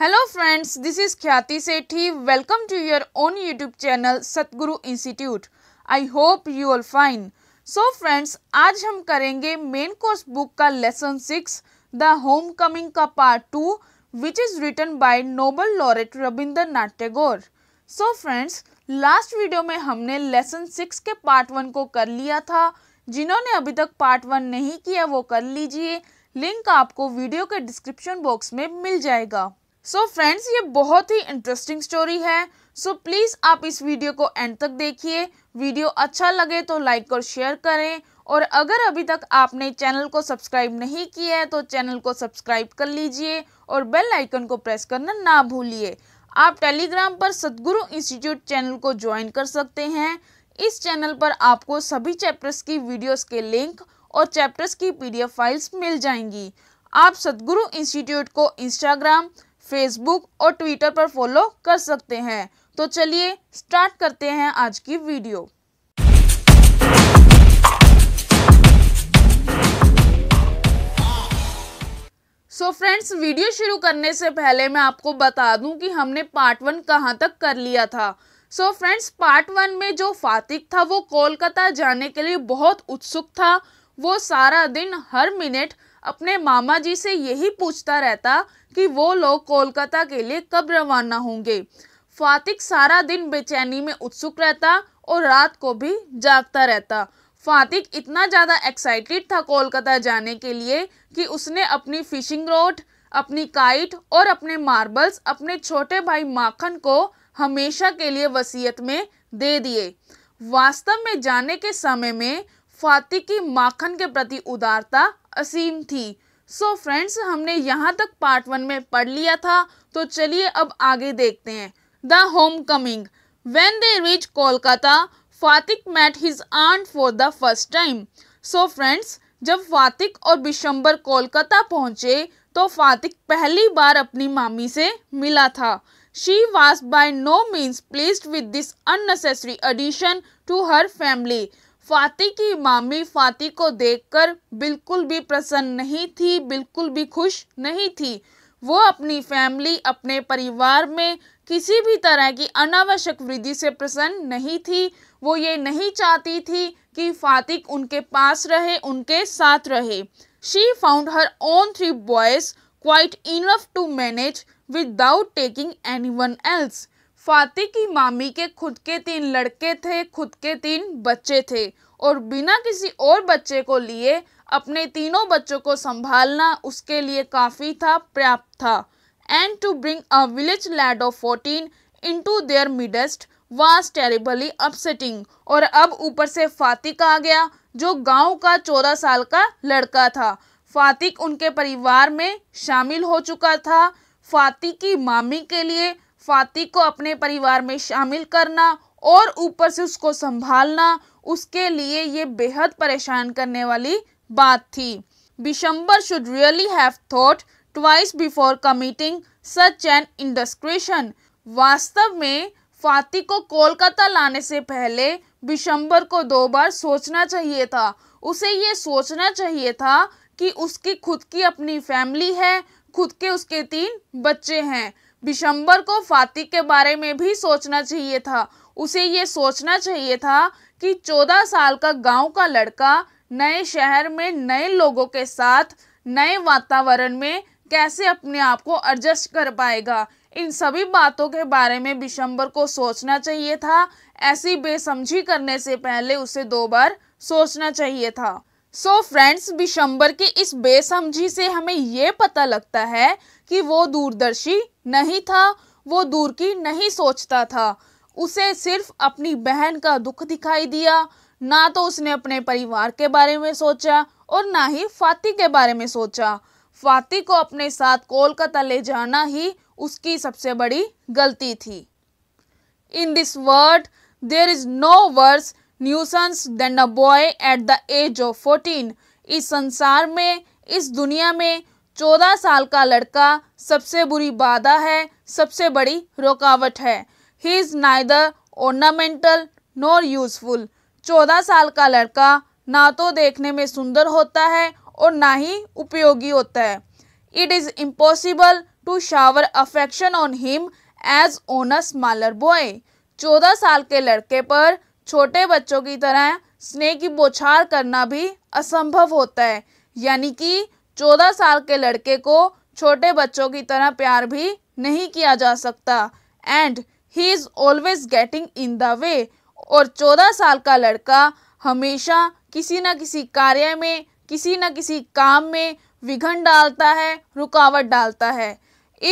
Hello friends this is Khyati Sethi welcome to your own YouTube channel Satguru institute I hope you all fine so friends आज हम करेंगे main course book का lesson six the homecoming का part two which is written by Nobel laureate Rabindranath Tagore so friends last video में हमने lesson six के part one को कर लिया था जिन्होंने अभी तक पार्ट वन नहीं किया वो कर लीजिए लिंक आपको वीडियो के डिस्क्रिप्शन बॉक्स में मिल जाएगा सो so फ्रेंड्स ये बहुत ही इंटरेस्टिंग स्टोरी है सो so प्लीज़ आप इस वीडियो को एंड तक देखिए वीडियो अच्छा लगे तो लाइक और शेयर करें और अगर अभी तक आपने चैनल को सब्सक्राइब नहीं किया है तो चैनल को सब्सक्राइब कर लीजिए और बेल आइकन को प्रेस करना ना भूलिए आप टेलीग्राम पर सदगुरु इंस्टीट्यूट चैनल को ज्वाइन कर सकते हैं इस चैनल पर आपको सभी चैप्टर्स की वीडियोस के लिंक और चैप्टर्स की पीडीएफ फाइल्स मिल जाएंगी आप सदगुरु इंस्टीट्यूट को इंस्टाग्राम फेसबुक और ट्विटर पर फॉलो कर सकते हैं तो चलिए स्टार्ट करते हैं आज की video so so friends video शुरू करने से पहले मैं आपको बता दूं कि हमने पार्ट वन कहाँ तक कर लिया था सो फ्रेंड्स पार्ट वन में जो फातिक था वो कोलकाता जाने के लिए बहुत उत्सुक था वो सारा दिन हर मिनट अपने मामा जी से यही पूछता रहता कि वो लोग कोलकाता के लिए कब रवाना होंगे फातिक सारा दिन बेचैनी में उत्सुक रहता और रात को भी जागता रहता फातिक इतना ज़्यादा एक्साइटेड था कोलकाता जाने के लिए कि उसने अपनी फिशिंग रोड अपनी काइट और अपने मार्बल्स अपने छोटे भाई माखन को हमेशा के लिए वसीयत में दे दिए वास्तव में जाने के समय में फातिक की माखन के प्रति उदारता असीम थी सो so फ्रेंड्स हमने यहाँ तक पार्ट वन में पढ़ लिया था तो चलिए अब आगे देखते हैं the homecoming when they reach Kolkata Phatik met his aunt for the first time so friends जब फातिक और बिशंबर कोलकाता पहुँचे तो फातिक पहली बार अपनी मामी से मिला था she was by no means pleased with this unnecessary addition to her family Phatik की मामी फाती को देखकर बिल्कुल भी प्रसन्न नहीं थी बिल्कुल भी खुश नहीं थी वो अपनी फैमिली अपने परिवार में किसी भी तरह की अनावश्यक वृद्धि से प्रसन्न नहीं थी वो ये नहीं चाहती थी कि फातिक उनके पास रहे उनके साथ रहे she found her own three boys quite enough to manage without taking any one else Phatik की मामी के खुद के तीन लड़के थे खुद के तीन बच्चे थे और बिना किसी और बच्चे को लिए अपने तीनों बच्चों को संभालना उसके लिए काफ़ी था पर्याप्त था and to bring a village lad of fourteen into their midst was terribly upsetting और अब ऊपर से फातिक आ गया जो गांव का चौदह साल का लड़का था फातिक उनके परिवार में शामिल हो चुका था फातिक की मामी के लिए फातिक को अपने परिवार में शामिल करना और ऊपर से उसको संभालना उसके लिए ये बेहद परेशान करने वाली बात थी Bishamber should really have thought twice before committing such an indiscretion वास्तव में फाति को कोलकाता लाने से पहले बिशंबर को दो बार सोचना चाहिए था उसे ये सोचना चाहिए था कि उसकी खुद की अपनी फैमिली है खुद के उसके तीन बच्चे हैं बिशंबर को फातिक के बारे में भी सोचना चाहिए था उसे ये सोचना चाहिए था कि चौदह साल का गांव का लड़का नए शहर में नए लोगों के साथ नए वातावरण में कैसे अपने आप को एडजस्ट कर पाएगा इन सभी बातों के बारे में बिशंबर को सोचना चाहिए था ऐसी बेसमझी करने से पहले उसे दो बार सोचना चाहिए था सो फ्रेंड्स बिशंबर की इस बेसमझी से हमें ये पता लगता है कि वो दूरदर्शी नहीं था वो दूर की नहीं सोचता था उसे सिर्फ अपनी बहन का दुख दिखाई दिया ना तो उसने अपने परिवार के बारे में सोचा और ना ही फाती के बारे में सोचा फाती को अपने साथ कोलकाता ले जाना ही उसकी सबसे बड़ी गलती थी in this world there is no worse nuisance than a boy at the age of fourteen इस संसार में इस दुनिया में चौदह साल का लड़का सबसे बुरी बाधा है सबसे बड़ी रुकावट है he is neither ornamental nor useful चौदह साल का लड़का ना तो देखने में सुंदर होता है और ना ही उपयोगी होता है it is impossible to shower affection on him as on a smaller boy चौदह साल के लड़के पर छोटे बच्चों की तरह स्नेह की बोछार करना भी असंभव होता है यानी कि चौदह साल के लड़के को छोटे बच्चों की तरह प्यार भी नहीं किया जा सकता and he is always getting in the way और चौदह साल का लड़का हमेशा किसी न किसी कार्य में किसी न किसी काम में विघन डालता है रुकावट डालता है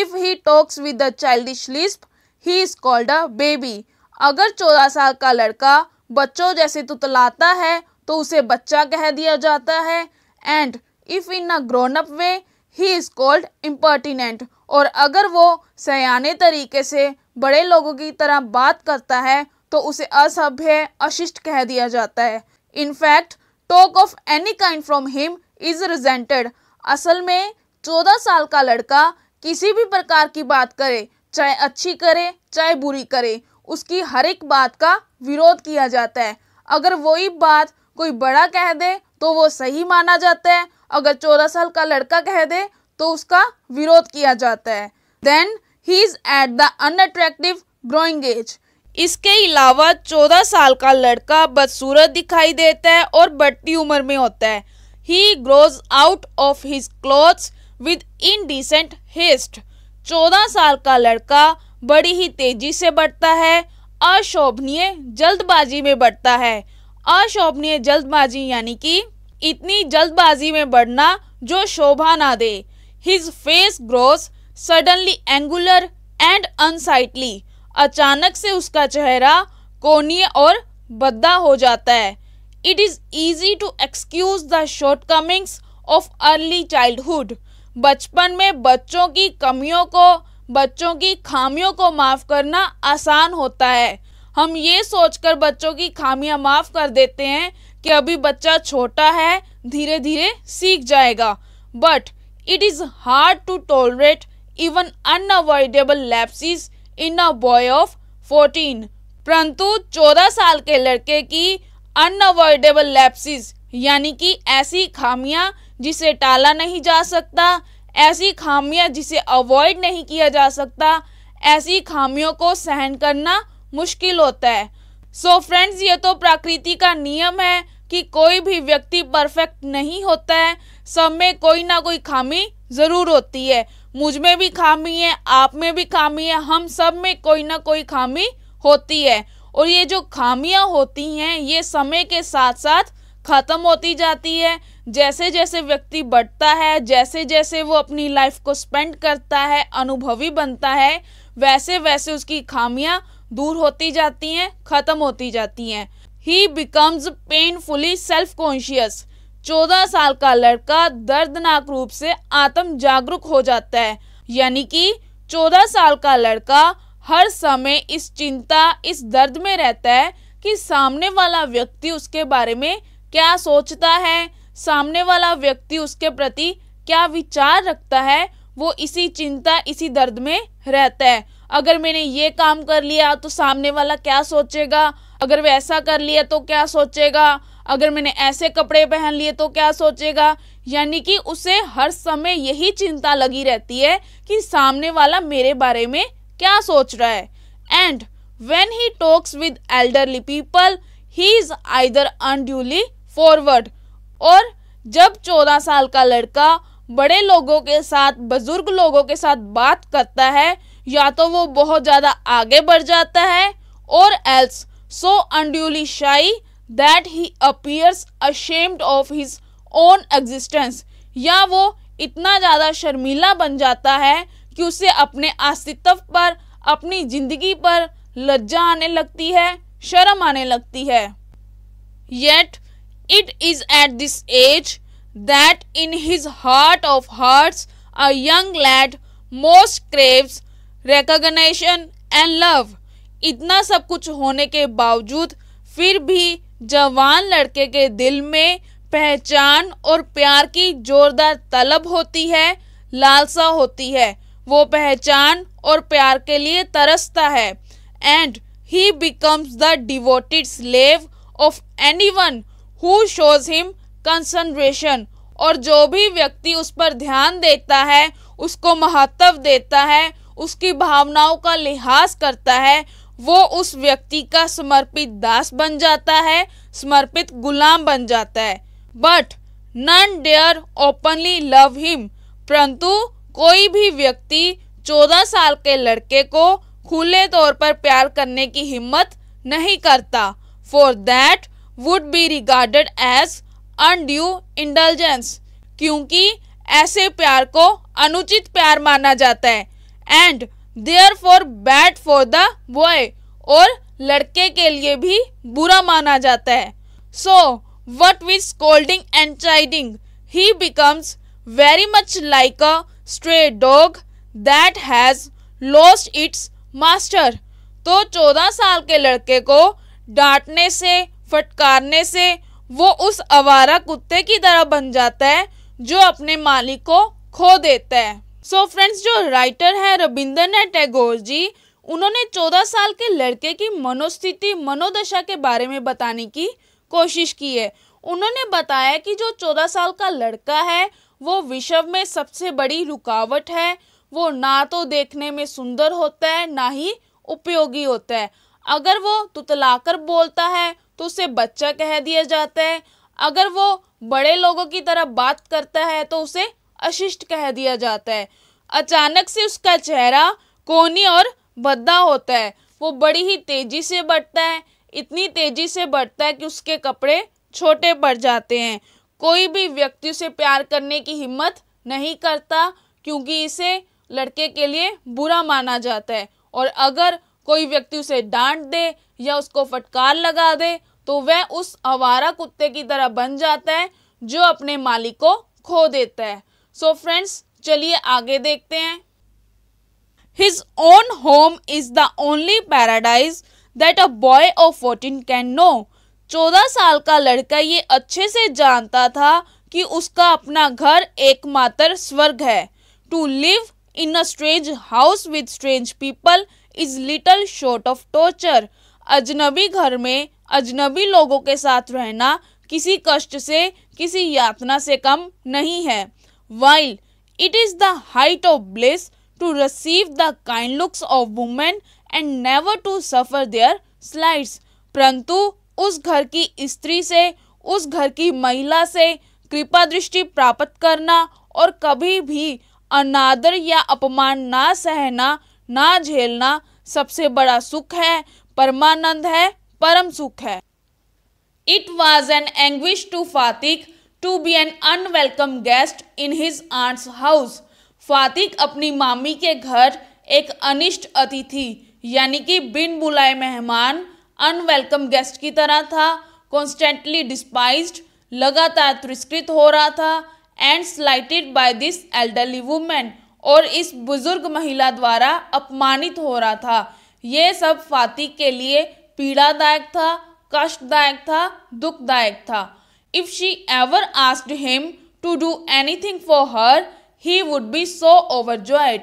if he talks with the childish lisp he is called a baby अगर चौदह साल का लड़का बच्चों जैसे तुतलाता है तो उसे बच्चा कह दिया जाता है and if in a grown up way he is called impertinent और अगर वो सयाने तरीके से बड़े लोगों की तरह बात करता है तो उसे असभ्य अशिष्ट कह दिया जाता है in fact talk of any kind from him is resented असल में चौदह साल का लड़का किसी भी प्रकार की बात करे चाहे अच्छी करे चाहे बुरी करे उसकी हर एक बात का विरोध किया जाता है अगर वही बात कोई बड़ा कह दे तो वो सही माना जाता है अगर चौदह साल का लड़का कह दे तो उसका विरोध किया जाता है then he is at the unattractive growing age इसके अलावा चौदह साल का लड़का बदसूरत दिखाई देता है और बढ़ती उम्र में होता है he grows out of his clothes with indecent haste चौदह साल का लड़का बड़ी ही तेजी से बढ़ता है अशोभनीय जल्दबाजी में बढ़ता है अशोभनीय जल्दबाजी यानी कि इतनी जल्दबाजी में बढ़ना जो शोभा ना दे his face grows suddenly angular and unsightly अचानक से उसका चेहरा कोनीय और बद्दा हो जाता है it is easy to excuse the shortcomings of early childhood बचपन में बच्चों की कमियों को बच्चों की खामियों को माफ़ करना आसान होता है हम ये सोचकर बच्चों की खामियां माफ़ कर देते हैं कि अभी बच्चा छोटा है धीरे धीरे सीख जाएगा but it is hard to tolerate even unavoidable lapses in a boy of fourteen परंतु चौदह साल के लड़के की अनअवॉइडेबल लैप्सिस यानी कि ऐसी खामियां जिसे टाला नहीं जा सकता ऐसी खामियां जिसे अवॉइड नहीं किया जा सकता ऐसी खामियों को सहन करना मुश्किल होता है सो so फ्रेंड्स ये तो प्रकृति का नियम है कि कोई भी व्यक्ति परफेक्ट नहीं होता है सब में कोई ना कोई खामी ज़रूर होती है मुझ में भी खामी है आप में भी खामी है हम सब में कोई ना कोई खामी होती है और ये जो खामियां होती हैं ये समय के साथ साथ ख़त्म होती जाती है जैसे जैसे व्यक्ति बढ़ता है जैसे जैसे वो अपनी लाइफ को स्पेंड करता है अनुभवी बनता है वैसे वैसे उसकी खामियां दूर होती जाती हैं ख़त्म होती जाती हैं he becomes painfully self conscious चौदह साल का लड़का दर्दनाक रूप से आत्म जागरूक हो जाता है यानी कि चौदह साल का लड़का हर समय इस चिंता इस दर्द में रहता है कि सामने वाला व्यक्ति उसके बारे में क्या सोचता है सामने वाला व्यक्ति उसके प्रति क्या विचार रखता है वो इसी चिंता इसी दर्द में रहता है अगर मैंने ये काम कर लिया तो सामने वाला क्या सोचेगा अगर वे ऐसा कर लिया तो क्या सोचेगा अगर मैंने ऐसे कपड़े पहन लिए तो क्या सोचेगा यानी कि उसे हर समय यही चिंता लगी रहती है कि सामने वाला मेरे बारे में क्या सोच रहा है and when he talks with elderly people he is either unduly forward और जब चौदह साल का लड़का बड़े लोगों के साथ बुजुर्ग लोगों के साथ बात करता है या तो वो बहुत ज़्यादा आगे बढ़ जाता है और else so unduly shy that he appears ashamed of his own existence या वो इतना ज़्यादा शर्मीला बन जाता है कि उसे अपने अस्तित्व पर अपनी जिंदगी पर लज्जा आने लगती है शर्म आने लगती है yet it is at this age that in his heart of hearts a young lad most craves recognition and love इतना सब कुछ होने के बावजूद फिर भी जवान लड़के के दिल में पहचान और प्यार की जोरदार तलब होती है लालसा होती है वो पहचान और प्यार के लिए तरसता है and he becomes the devoted slave of any one who shows him concentration और जो भी व्यक्ति उस पर ध्यान देता है उसको महत्व देता है उसकी भावनाओं का लिहाज करता है वो उस व्यक्ति का समर्पित दास बन जाता है समर्पित गुलाम बन जाता है but none dare openly love him परंतु कोई भी व्यक्ति चौदह साल के लड़के को खुले तौर पर प्यार करने की हिम्मत नहीं करता for that would be regarded as undue intelligence क्योंकि ऐसे प्यार को अनुचित प्यार माना जाता है and therefore bad for the boy और लड़के के लिए भी बुरा माना जाता है so what with scolding and chiding he becomes very much like a stray dog that has lost its master तो चौदह साल के लड़के को डांटने से फटकारने से वो उस आवारा कुत्ते की तरह बन जाता है जो अपने मालिक को खो देता है सो so फ्रेंड्स जो राइटर हैं रविंद्रनाथ टैगोर जी उन्होंने चौदह साल के लड़के की मनोस्थिति मनोदशा के बारे में बताने की कोशिश की है उन्होंने बताया कि जो चौदह साल का लड़का है वो विश्व में सबसे बड़ी रुकावट है वो ना तो देखने में सुंदर होता है ना ही उपयोगी होता है अगर वो तुतलाकर बोलता है तो उसे बच्चा कह दिया जाता है अगर वो बड़े लोगों की तरह बात करता है तो उसे अशिष्ट कह दिया जाता है अचानक से उसका चेहरा कोनी और भद्दा होता है वो बड़ी ही तेज़ी से बढ़ता है इतनी तेज़ी से बढ़ता है कि उसके कपड़े छोटे पड़ जाते हैं कोई भी व्यक्ति से प्यार करने की हिम्मत नहीं करता क्योंकि इसे लड़के के लिए बुरा माना जाता है और अगर कोई व्यक्ति उसे डांट दे या उसको फटकार लगा दे तो वह उस आवारा कुत्ते की तरह बन जाता है जो अपने मालिक को खो देता है सो फ्रेंड्स चलिए आगे देखते हैं his own home is the only paradise that a boy of fourteen can know चौदह साल का लड़का ये अच्छे से जानता था कि उसका अपना घर एकमात्र स्वर्ग है to live in a strange house with strange people is little short of torture अजनबी घर में अजनबी लोगों के साथ रहना किसी कष्ट से किसी यातना से कम नहीं है while it is the height of bliss to receive the kind looks of women and never to suffer their slights परंतु उस घर की स्त्री से उस घर की महिला से कृपा दृष्टि प्राप्त करना और कभी भी अनादर या अपमान ना सहना ना झेलना सबसे बड़ा सुख है परमानंद है परम सुख है it was an anguish to Fatik to be an unwelcome guest in his aunt's house Fatik अपनी मामी के घर एक अनिष्ट अतिथि यानी कि बिन बुलाए मेहमान अनवेलकम गेस्ट की तरह था कॉन्स्टेंटली डिस्पाइज लगातार तिरस्कृत हो रहा था and slighted by this elderly woman और इस बुजुर्ग महिला द्वारा अपमानित हो रहा था ये सब फातिक के लिए पीड़ादायक था कष्टदायक था दुखदायक था If she ever asked him to do anything for her, he would be so overjoyed.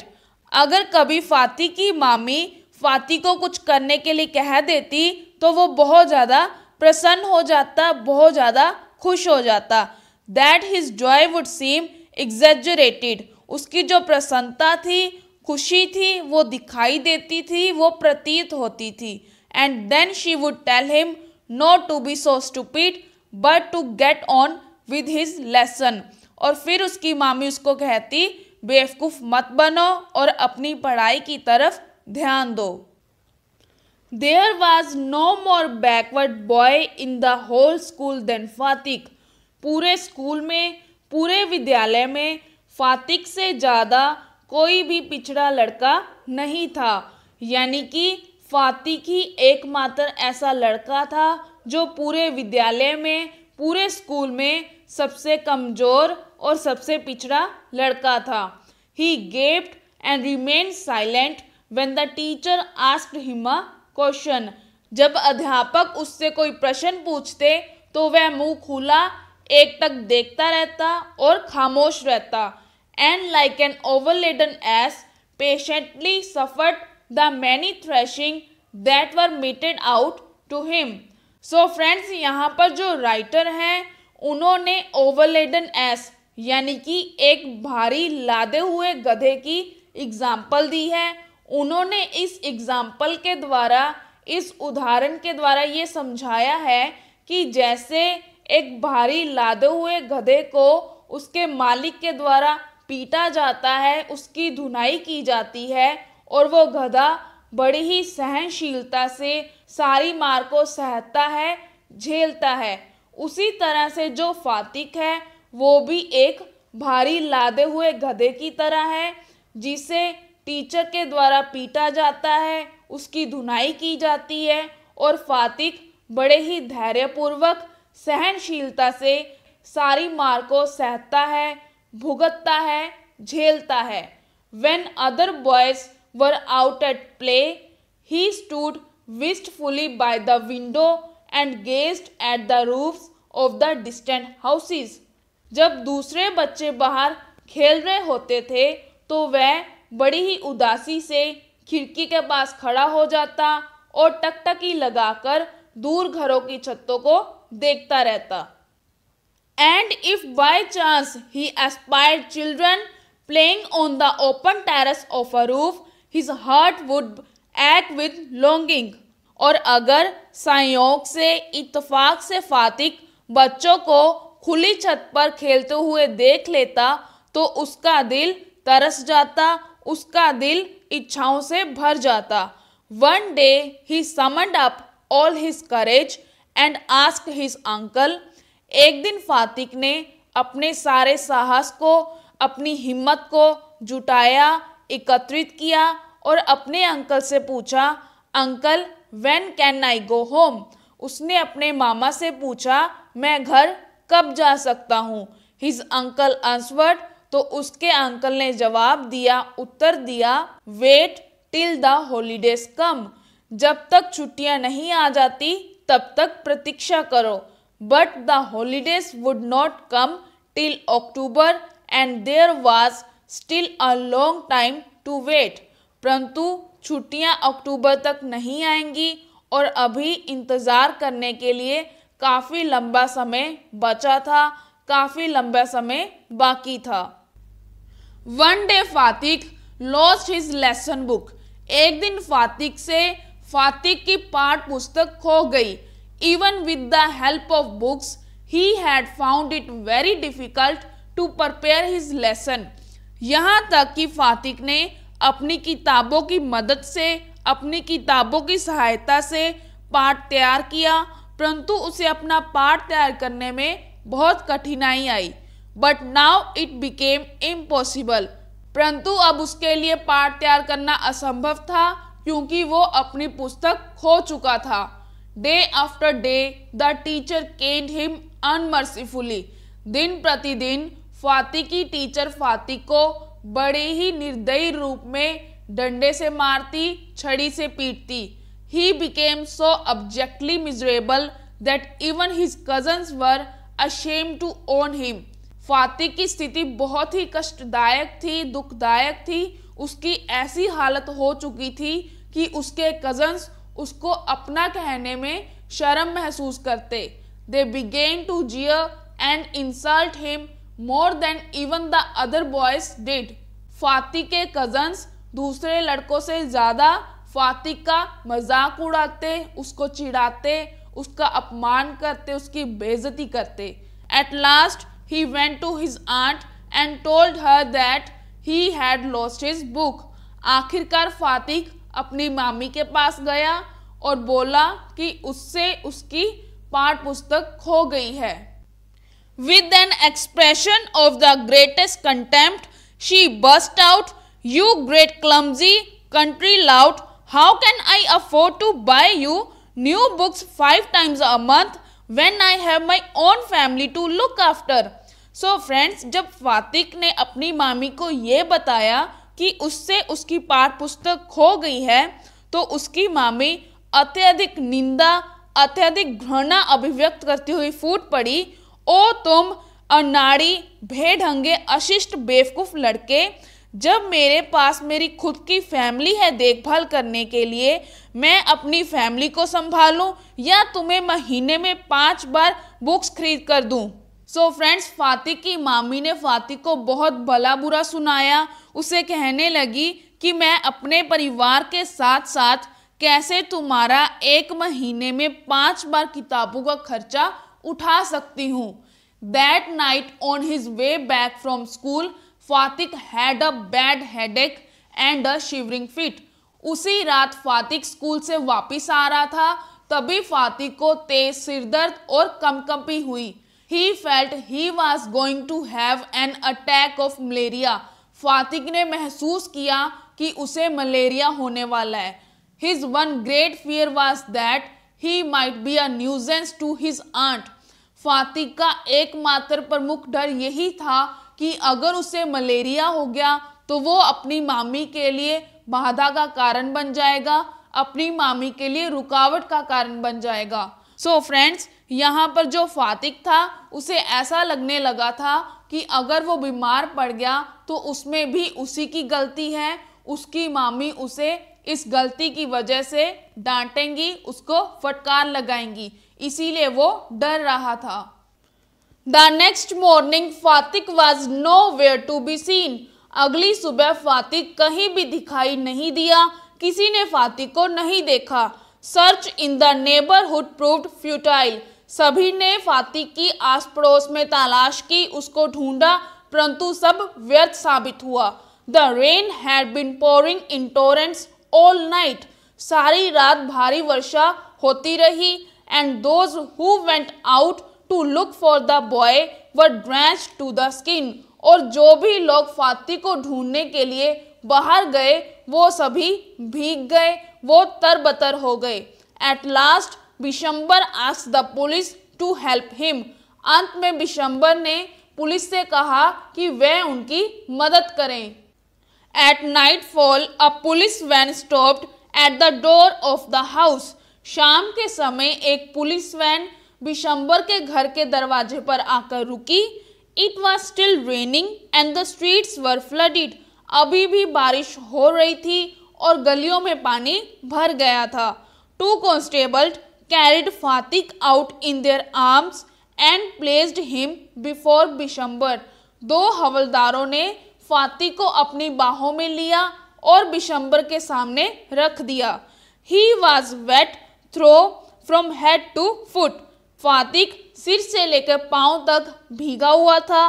अगर कभी फाती की मामी फाती को कुछ करने के लिए कह देती तो वो बहुत ज़्यादा प्रसन्न हो जाता बहुत ज़्यादा खुश हो जाता that his joy would seem exaggerated उसकी जो प्रसन्नता थी खुशी थी वो दिखाई देती थी वो प्रतीत होती थी and then she would tell him not to be so stupid but to get on with his lesson और फिर उसकी मामी उसको कहती बेवकूफ़ मत बनो और अपनी पढ़ाई की तरफ ध्यान दो there was no more backward boy in the whole school than Fatik पूरे स्कूल में पूरे विद्यालय में फातिक से ज़्यादा कोई भी पिछड़ा लड़का नहीं था यानी कि फातिक ही एकमात्र ऐसा लड़का था जो पूरे विद्यालय में पूरे स्कूल में सबसे कमज़ोर और सबसे पिछड़ा लड़का था he gaped and remain silent when the teacher asked him a question जब अध्यापक उससे कोई प्रश्न पूछते तो वह मुंह खुला एक तक देखता रहता और खामोश रहता and like an overladen ass patiently suffered the many thrashing that were meted out to him so so friends यहाँ पर जो राइटर हैं उन्होंने ओवरलेडन एस यानी कि एक भारी लादे हुए गधे की एग्जाम्पल दी है उन्होंने इस एग्जाम्पल के द्वारा इस उदाहरण के द्वारा ये समझाया है कि जैसे एक भारी लादे हुए गधे को उसके मालिक के द्वारा पीटा जाता है उसकी धुनाई की जाती है और वो गधा बड़ी ही सहनशीलता से सारी मार को सहता है झेलता है उसी तरह से जो फातिक है वो भी एक भारी लादे हुए गधे की तरह है जिसे टीचर के द्वारा पीटा जाता है उसकी धुनाई की जाती है और फातिक बड़े ही धैर्यपूर्वक सहनशीलता से सारी मार को सहता है भुगतता है झेलता है when other boys were out at play he stood wistfully by the window and gazed at the roofs of the distant houses. जब दूसरे बच्चे बाहर खेल रहे होते थे तो वह बड़ी ही उदासी से खिड़की के पास खड़ा हो जाता और टकटकी लगाकर दूर घरों की छतों को देखता रहता and if by chance he aspired children playing on the open terrace of a roof his heart would ache with longing और अगर संयोग से इतफाक से फातिक बच्चों को खुली छत पर खेलते हुए देख लेता तो उसका दिल तरस जाता उसका दिल इच्छाओं से भर जाता one day he summoned up all his courage and ask his uncle एक दिन फातिक ने अपने सारे साहस को अपनी हिम्मत को जुटाया एकत्रित किया और अपने अंकल से पूछा uncle when can I go home उसने अपने मामा से पूछा मैं घर कब जा सकता हूँ हिज अंकल आंसवर्ड तो उसके अंकल ने जवाब दिया उत्तर दिया wait till the holidays come जब तक छुट्टियाँ नहीं आ जाती तब तक प्रतीक्षा करो but the holidays would not come till October and there was still a long time to wait परंतु छुट्टियां अक्टूबर तक नहीं आएंगी और अभी इंतज़ार करने के लिए काफ़ी लंबा समय बचा था काफ़ी लंबा समय बाकी था one day Fatik lost his lesson book एक दिन फातिक से फातिक की पाठ पुस्तक खो गई even with the help of books he had found it very difficult to prepare his lesson यहाँ तक कि फातिक ने अपनी किताबों की मदद से अपनी किताबों की सहायता से पाठ तैयार किया परंतु उसे अपना पाठ तैयार करने में बहुत कठिनाई आई but now it became impossible परंतु अब उसके लिए पाठ तैयार करना असंभव था क्योंकि वो अपनी पुस्तक खो चुका था day after day the teacher caned him unmercifully दिन प्रतिदिन फाति की टीचर फाति को बड़े ही निर्दयी रूप में डंडे से मारती छड़ी से पीटती he became so abjectly miserable that even his cousins were ashamed to own him Fatik की स्थिति बहुत ही कष्टदायक थी दुखदायक थी उसकी ऐसी हालत हो चुकी थी कि उसके कजन्स उसको अपना कहने में शर्म महसूस करते they began to jeer and insult him more than even the other boys did Fatik के कजन्स दूसरे लड़कों से ज़्यादा फातिक का मजाक उड़ाते उसको चिढ़ाते उसका अपमान करते उसकी बेजती करते at last he went to his aunt and told her that he had lost his book आखिरकार फातिक अपनी मामी के पास गया और बोला कि उससे उसकी पाठ पुस्तक खो गई है With an expression of the greatest contempt, she burst out, You great clumsy country lout, how can I afford to buy you new books five times a month when I have my own family to look after? So so friends जब फातिक ने अपनी मामी को ये बताया कि उससे उसकी पाठ पुस्तक खो गई है तो उसकी मामी अत्यधिक निंदा अत्यधिक घृणा अभिव्यक्त करती हुई फूट पड़ी ओ तुम अनाड़ी भेड़ंगे अशिष्ट बेवकूफ़ लड़के जब मेरे पास मेरी खुद की फैमिली है देखभाल करने के लिए मैं अपनी फैमिली को संभालूं या तुम्हें महीने में पांच बार बुक्स खरीद कर दूं सो फ्रेंड्स फातिक की मामी ने फातिक को बहुत भला बुरा सुनाया उसे कहने लगी कि मैं अपने परिवार के साथ साथ कैसे तुम्हारा एक महीने में पांच बार किताबों का खर्चा उठा सकती हूँ that night on his way back from school Fatik had a bad headache and a shivering fit उसी रात फातिक स्कूल से वापस आ रहा था तभी फातिक को तेज सिरदर्द और कमकपी हुई he felt he was going to have an attack of malaria Fatik ने महसूस किया कि उसे मलेरिया होने वाला है his one great fear was that he might be a nuisance to his aunt Fatik का एकमात्र प्रमुख डर यही था कि अगर उसे मलेरिया हो गया तो वो अपनी मामी के लिए बाधा का कारण बन जाएगा अपनी मामी के लिए रुकावट का कारण बन जाएगा सो so फ्रेंड्स यहाँ पर जो फातिक था उसे ऐसा लगने लगा था कि अगर वो बीमार पड़ गया तो उसमें भी उसी की गलती है उसकी मामी उसे इस गलती की वजह से डांटेंगी उसको फटकार लगाएंगी इसीलिए वो डर रहा था the next morning Fatik was nowhere to be seen अगली सुबह फातिक कहीं भी दिखाई नहीं दिया किसी ने फातिक को नहीं देखा search in the neighbourhood proved futile सभी ने फातिक की आस पड़ोस में तलाश की उसको ढूंढा परंतु सब व्यर्थ साबित हुआ the rain had been pouring in torrents all night सारी रात भारी वर्षा होती रही and those who went out to look for the boy were drench to the skin और जो भी लोग फाती को ढूंढने के लिए बाहर गए वो सभी भीग गए वो तरबतर हो गए at last Bishambar ask the police to help him अंत में बिशंबर ने पुलिस से कहा कि वे उनकी मदद करें At nightfall, a police van stopped at the door of the house. शाम के समय एक पुलिस वैन बिशंबर के घर के दरवाजे पर आकर रुकी it was still raining and the streets were flooded अभी भी बारिश हो रही थी और गलियों में पानी भर गया था two constable carried Fatik out in their arms and placed him before Bishambar दो हवलदारों ने फाती को अपनी बाहों में लिया और बिशंबर के सामने रख दिया he was wet through from head to foot Fatik सिर से लेकर पांव तक भीगा हुआ था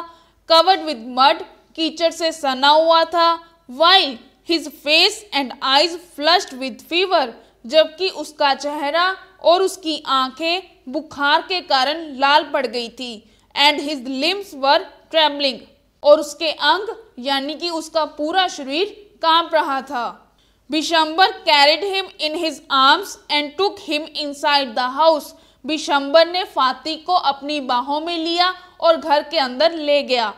कवर्ड विद मड कीचड़ से सना हुआ था while his face and eyes flushed with fever जबकि उसका चेहरा और उसकी आंखें बुखार के कारण लाल पड़ गई थी and his limbs were trembling और उसके अंग यानी कि उसका पूरा शरीर कांप रहा था Bishambar carried him in his arms and took him inside the house Bishambar ने फातिक को अपनी बाहों में लिया और घर के अंदर ले गया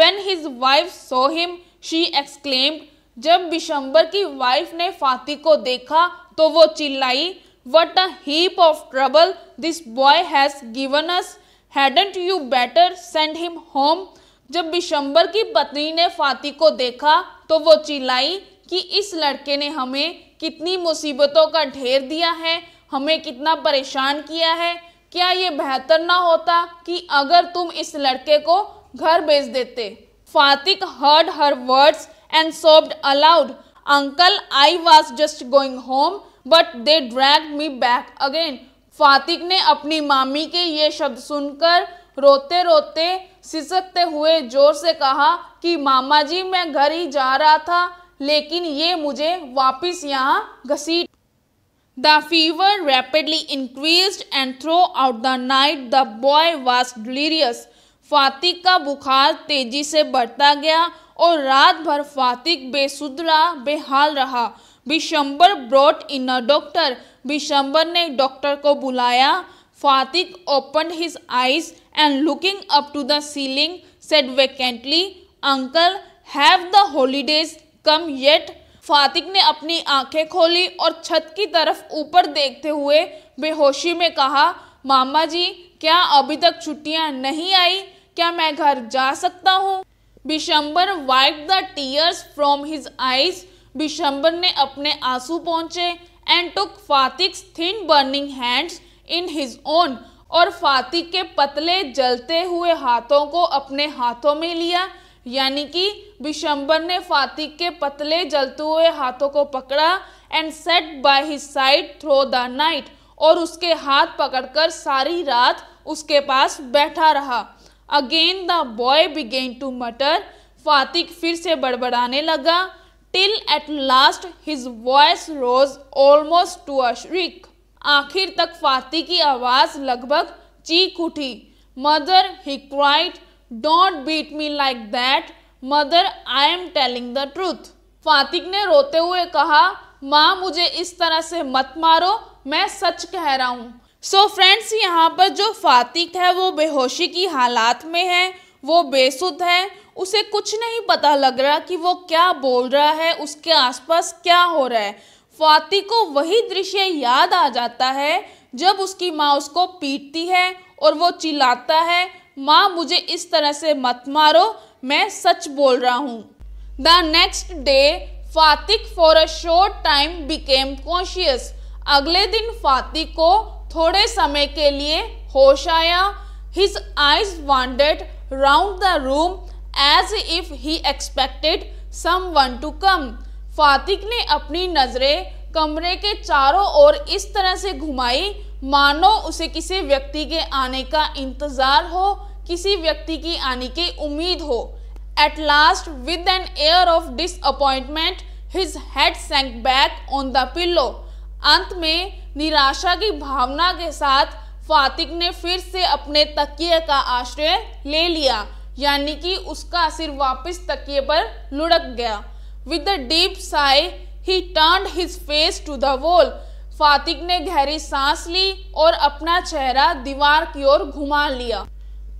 when his wife saw him she exclaimed जब बिशंबर की वाइफ ने फातिक को देखा तो वो चिल्लाई what a heap of trouble this boy has given us hadn't you better send him home जब बिशंबर की पत्नी ने फाती को देखा तो वो चिल्लाई कि इस लड़के ने हमें कितनी मुसीबतों का ढेर दिया है हमें कितना परेशान किया है क्या ये बेहतर ना होता कि अगर तुम इस लड़के को घर भेज देते Fatik heard her words and sobbed aloud uncle I was just going home but they drag me back again Fatik ने अपनी मामी के ये शब्द सुनकर रोते रोते सिसकते हुए जोर से कहा कि मामा जी मैं घर ही जा रहा था लेकिन ये मुझे वापस यहाँ घसीट the fever rapidly increase and throughout the night the boy was delirious Fatik का बुखार तेजी से बढ़ता गया और रात भर फातिक बेसुदरा बेहाल रहा Bishambar brought in a doctor Bishambar ने डॉक्टर को बुलाया Fatik opened his eyes and looking up to the ceiling said vacantly, Uncle, have the holidays come yet? फातिक ने अपनी आंखें खोली और छत की तरफ ऊपर देखते हुए बेहोशी में कहा मामा जी क्या अभी तक छुट्टियां नहीं आई क्या मैं घर जा सकता हूँ Bishambar wipe the tears from his eyes Bishambar ने अपने आंसू पहुंचे and took Fatik thin burning hands in his own और फाति के पतले जलते हुए हाथों को अपने हाथों में लिया यानी कि बिशंबर ने फातिक के पतले जलते हुए हाथों को पकड़ा and sat by his side through the night और उसके हाथ पकड़कर सारी रात उसके पास बैठा रहा again the boy began to mutter Fatik फिर से बड़बड़ाने लगा till at last his voice rose almost to a shriek आखिर तक फाती की आवाज़ लगभग चीख उठी mother he cried don't beat me like that mother I am telling the truth Fatik ने रोते हुए कहा माँ मुझे इस तरह से मत मारो मैं सच कह रहा हूँ सो फ्रेंड्स यहाँ पर जो फातिक है वो बेहोशी की हालात में है वो बेसुध है उसे कुछ नहीं पता लग रहा कि वो क्या बोल रहा है उसके आसपास क्या हो रहा है फाति को वही दृश्य याद आ जाता है जब उसकी माँ उसको पीटती है और वो चिल्लाता है माँ मुझे इस तरह से मत मारो मैं सच बोल रहा हूँ the next day Fatik for a short time became conscious अगले दिन फातिक को थोड़े समय के लिए होश आया his eyes wandered round the room as if he expected someone to come Fatik ने अपनी नजरें कमरे के चारों ओर इस तरह से घुमाई मानो उसे किसी व्यक्ति के आने का इंतजार हो किसी व्यक्ति की आने की उम्मीद हो at last with an air of disappointment his head sank back on the pillow अंत में निराशा की भावना के साथ फातिक ने फिर से अपने तकिए का आश्रय ले लिया यानी कि उसका सिर वापस तकिए पर लुढ़क गया with the deep sigh, he turned his face to the wall Fatik ने गहरी सांस ली और अपना चेहरा दीवार की ओर घुमा लिया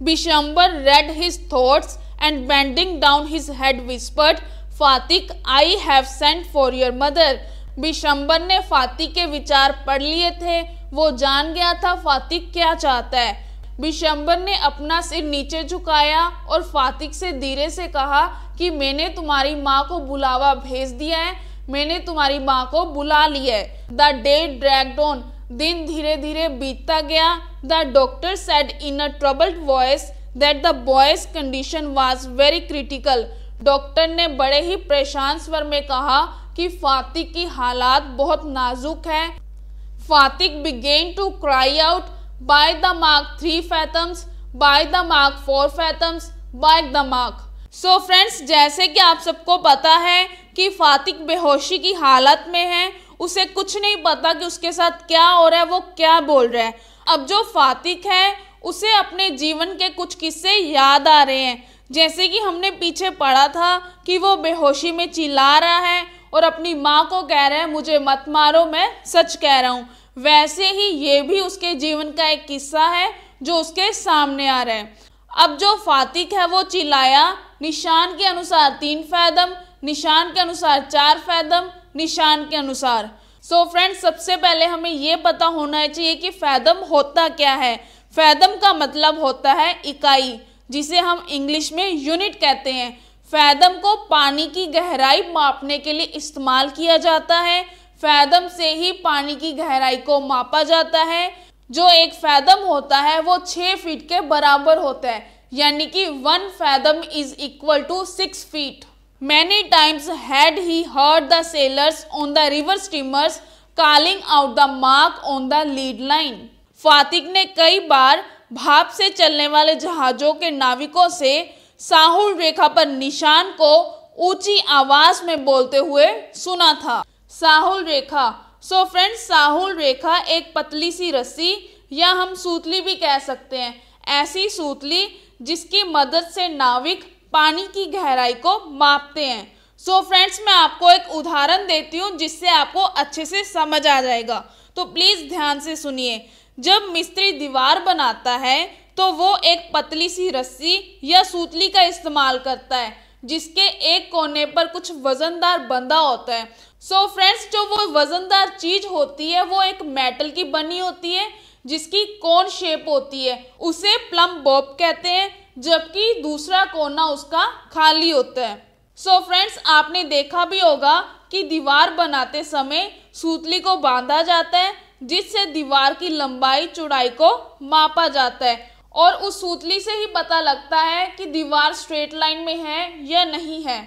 Bishambar read his thoughts and bending down his head whispered Fatik I have sent for your mother Bishambar ने फातिक के विचार पढ़ लिए थे वो जान गया था फातिक क्या चाहता है बिशंबर ने अपना सिर नीचे झुकाया और फातिक से धीरे से कहा कि मैंने तुम्हारी माँ को बुलावा भेज दिया है मैंने तुम्हारी माँ को बुला लिया है द डे ड्रैगडोन दिन धीरे धीरे बीतता गया the doctor said in a troubled voice that the boy's condition was very critical doctor ने बड़े ही परेशान स्वर में कहा कि फातिक की हालात बहुत नाजुक है Fatik began to cry out by the mark three fathoms by the mark four fathoms by the mark so friends जैसे कि आप सबको पता है कि फातिक बेहोशी की हालत में है उसे कुछ नहीं पता कि उसके साथ क्या हो रहा है वो क्या बोल रहा है अब जो फातिक है उसे अपने जीवन के कुछ किस्से याद आ रहे हैं जैसे कि हमने पीछे पढ़ा था कि वो बेहोशी में चिल्ला रहा है और अपनी माँ को कह रहा है मुझे मत मारो मैं सच कह रहा हूँ वैसे ही ये भी उसके जीवन का एक किस्सा है जो उसके सामने आ रहा है अब जो फातिक है वो चिल्लाया निशान के अनुसार तीन फैदम निशान के अनुसार चार फैदम निशान के अनुसार सो so फ्रेंड्स सबसे पहले हमें ये पता होना चाहिए कि फैदम होता क्या है फैदम का मतलब होता है इकाई जिसे हम इंग्लिश में यूनिट कहते हैं फैदम को पानी की गहराई मापने के लिए इस्तेमाल किया जाता है फैदम से ही पानी की गहराई को मापा जाता है जो एक फैदम होता है वो छः फीट के बराबर होता है यानी कि one fathom is equal to six feet many times had he heard the sailors on the river steamers calling out the mark on the lead line Fatik ने कई बार भाप से चलने वाले जहाज़ों के नाविकों से साहुल रेखा पर निशान को ऊंची आवाज में बोलते हुए सुना था साहुल रेखा सो फ्रेंड्स साहुल रेखा एक पतली सी रस्सी या हम सूतली भी कह सकते हैं ऐसी सूतली जिसकी मदद से नाविक पानी की गहराई को मापते हैं सो so फ्रेंड्स मैं आपको एक उदाहरण देती हूँ जिससे आपको अच्छे से समझ आ जाएगा तो प्लीज़ ध्यान से सुनिए जब मिस्त्री दीवार बनाता है तो वो एक पतली सी रस्सी या सूतली का इस्तेमाल करता है जिसके एक कोने पर कुछ वज़नदार बंदा होता है सो so फ्रेंड्स जो वो वज़नदार चीज़ होती है वो एक मेटल की बनी होती है जिसकी कोन शेप होती है उसे प्लम बॉब कहते हैं जबकि दूसरा कोना उसका खाली होता है सो so फ्रेंड्स आपने देखा भी होगा कि दीवार बनाते समय सूतली को बांधा जाता है जिससे दीवार की लंबाई चौड़ाई को मापा जाता है और उस सूतली से ही पता लगता है कि दीवार स्ट्रेट लाइन में है या नहीं है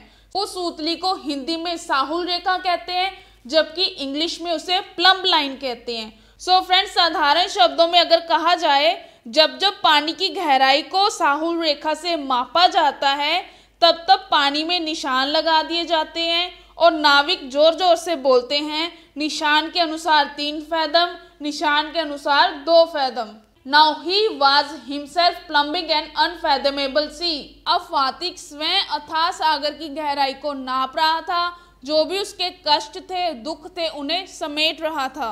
उस सूतली को हिंदी में साहुल रेखा कहते हैं जबकि इंग्लिश में उसे प्लम्ब लाइन कहते हैं सो so फ्रेंड्स साधारण शब्दों में अगर कहा जाए जब जब पानी की गहराई को साहुल रेखा से मापा जाता है तब तब पानी में निशान लगा दिए जाते हैं और नाविक जोर जोर से बोलते हैं निशान के अनुसार तीन फैदम निशान के अनुसार दो fathom now he was himself plumbing an unfathomable sea अब फातिक स्वयं अथा सागर की गहराई को नाप रहा था जो भी उसके कष्ट थे दुख थे उन्हें समेट रहा था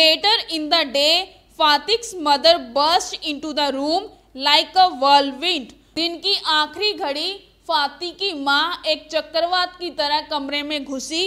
later in the day Fatik's mother burst into the room like a whirlwind दिन की आखिरी घड़ी फाती की माँ एक चक्रवात की तरह कमरे में घुसी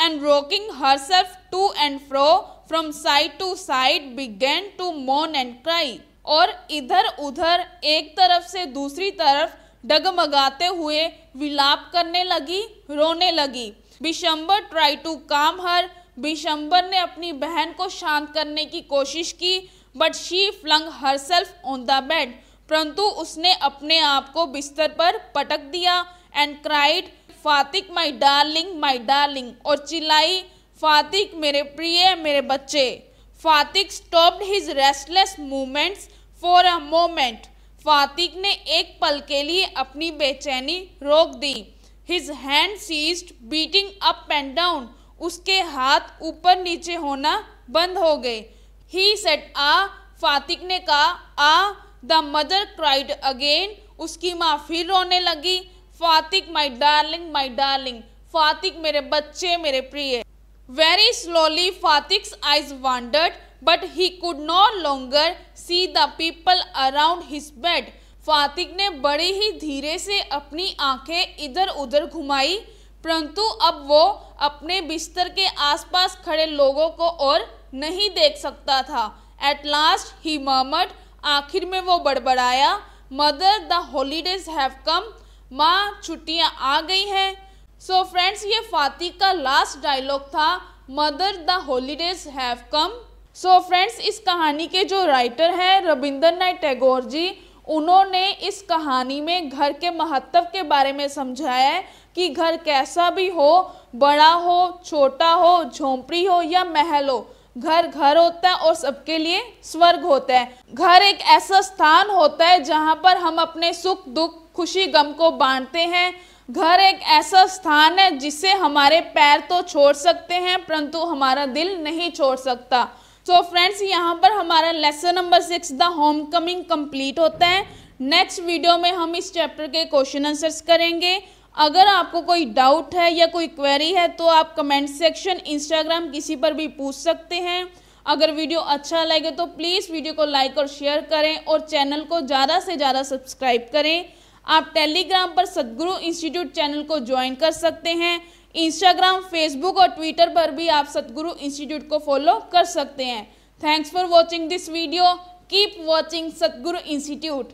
and rocking herself to and fro from side to side began to moan and cry और इधर उधर एक तरफ से दूसरी तरफ डगमगाते हुए विलाप करने लगी रोने लगी बिशंबर ट्राई टू काम हर बिशंबर ने अपनी बहन को शांत करने की कोशिश की but she flung herself on the bed परंतु उसने अपने आप को बिस्तर पर पटक दिया and cried Phatik my darling my darling और चिल्लाई फातिक मेरे प्रिय मेरे बच्चे Phatik stopped his restless movements for a moment Phatik ने एक पल के लिए अपनी बेचैनी रोक दी his hand ceased beating up and down उसके हाथ ऊपर नीचे होना बंद हो गए ही सेट आ फातिक ने कहा आ द मदर क्राइड अगेन उसकी माँ फिर रोने लगी फातिक माई डार्लिंग माई डार्लिंग फातिक मेरे बच्चे मेरे प्रिय Very slowly Fatik's eyes wandered, but he could no longer see the people around his bed. फातिक ने बड़े ही धीरे से अपनी आंखें इधर उधर घुमाई परंतु अब वो अपने बिस्तर के आसपास खड़े लोगों को और नहीं देख सकता था एट लास्ट ही मर्मड आखिर में वो बड़बड़ाया mother the holidays have come माँ छुट्टियाँ आ गई हैं सो so फ्रेंड्स ये फातिक का लास्ट डायलॉग था mother the holidays have come so friends इस कहानी के जो राइटर हैं रविंद्र नाथ टैगोर जी उन्होंने इस कहानी में घर के महत्व के बारे में समझाया है कि घर कैसा भी हो बड़ा हो छोटा हो झोंपड़ी हो या महल हो घर घर होता है और सबके लिए स्वर्ग होता है घर एक ऐसा स्थान होता है जहाँ पर हम अपने सुख दुख खुशी गम को बांटते हैं घर एक ऐसा स्थान है जिसे हमारे पैर तो छोड़ सकते हैं परंतु हमारा दिल नहीं छोड़ सकता सो फ्रेंड्स यहाँ पर हमारा lesson number six the homecoming complete होता है नेक्स्ट वीडियो में हम इस चैप्टर के क्वेश्चन आंसर्स करेंगे अगर आपको कोई डाउट है या कोई क्वेरी है तो आप कमेंट सेक्शन इंस्टाग्राम किसी पर भी पूछ सकते हैं अगर वीडियो अच्छा लगे तो प्लीज़ वीडियो को लाइक और शेयर करें और चैनल को ज़्यादा से ज़्यादा सब्सक्राइब करें आप टेलीग्राम पर सदगुरु इंस्टीट्यूट चैनल को ज्वाइन कर सकते हैं इंस्टाग्राम फेसबुक और ट्विटर पर भी आप सदगुरु इंस्टीट्यूट को फॉलो कर सकते हैं thanks for watching this video keep watching Sadguru institute